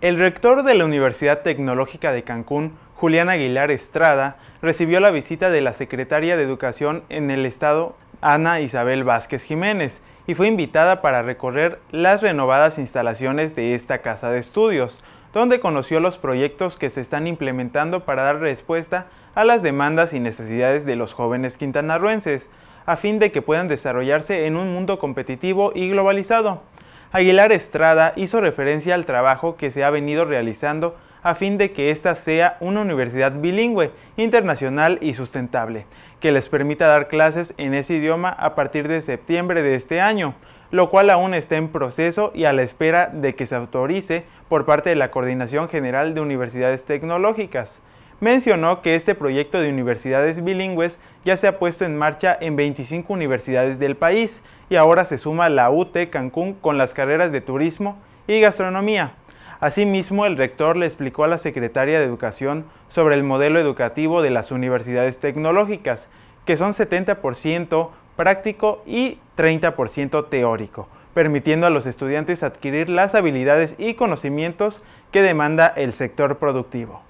El rector de la Universidad Tecnológica de Cancún, Julián Aguilar Estrada, recibió la visita de la secretaria de Educación en el Estado, Ana Isabel Vázquez Jiménez, y fue invitada para recorrer las renovadas instalaciones de esta casa de estudios, donde conoció los proyectos que se están implementando para dar respuesta a las demandas y necesidades de los jóvenes quintanarruenses, a fin de que puedan desarrollarse en un mundo competitivo y globalizado. Aguilar Estrada hizo referencia al trabajo que se ha venido realizando a fin de que ésta sea una universidad bilingüe, internacional y sustentable, que les permita dar clases en ese idioma a partir de septiembre de este año, lo cual aún está en proceso y a la espera de que se autorice por parte de la Coordinación General de Universidades Tecnológicas mencionó que este proyecto de universidades bilingües ya se ha puesto en marcha en 25 universidades del país y ahora se suma la UT Cancún con las carreras de turismo y gastronomía. Asimismo, el rector le explicó a la secretaria de Educación sobre el modelo educativo de las universidades tecnológicas, que son 70% práctico y 30% teórico, permitiendo a los estudiantes adquirir las habilidades y conocimientos que demanda el sector productivo.